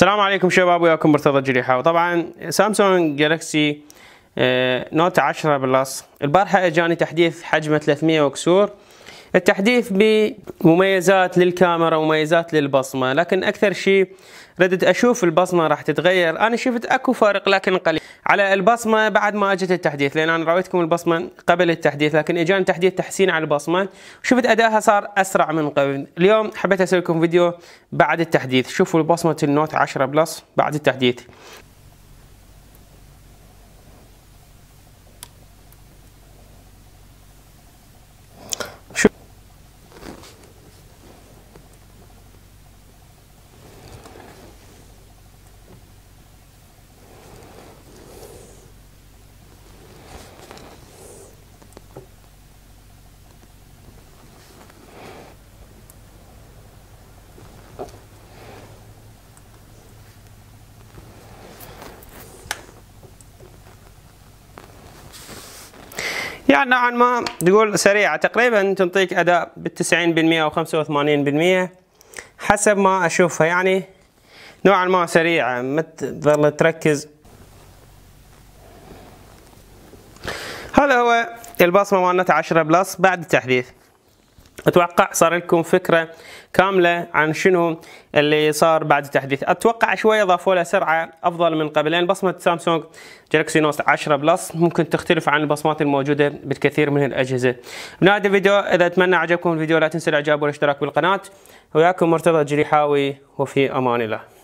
السلام عليكم شباب وياكم مرتضى جريحة وطبعا سامسونج جالكسي نوت 10 بلس البارحة اجاني تحديث حجمه 300 وكسور التحديث بمميزات للكاميرا ومميزات للبصمه لكن اكثر شيء ردت اشوف البصمه راح تتغير انا شفت اكو فارق لكن قليل على البصمه بعد ما اجت التحديث لان انا رويتكم البصمه قبل التحديث لكن اجاني تحديث تحسين على البصمه وشفت ادائها صار اسرع من قبل اليوم حبيت اسوي لكم فيديو بعد التحديث شوفوا البصمه النوت 10 بلس بعد التحديث يعني نوعا ما تقول سريعة تقريبا تنطيك أداء بالتسعين بالمئة أو خمسة وثمانين بالمئة حسب ما أشوفها يعني نوعا ما سريعة ما تظل تركز هذا هو البصمة مالته عشرة بلس بعد التحديث اتوقع صار لكم فكره كامله عن شنو اللي صار بعد التحديث اتوقع شويه اضافوا له سرعه افضل من قبل لان بصمه سامسونج جالكسي نوت 10 بلس ممكن تختلف عن البصمات الموجوده بالكثير من الاجهزه بنهايه الفيديو اذا اتمنى عجبكم الفيديو لا تنسوا الاعجاب والاشتراك بالقناه وياكم مرتضى الجريحاوي وفي امان الله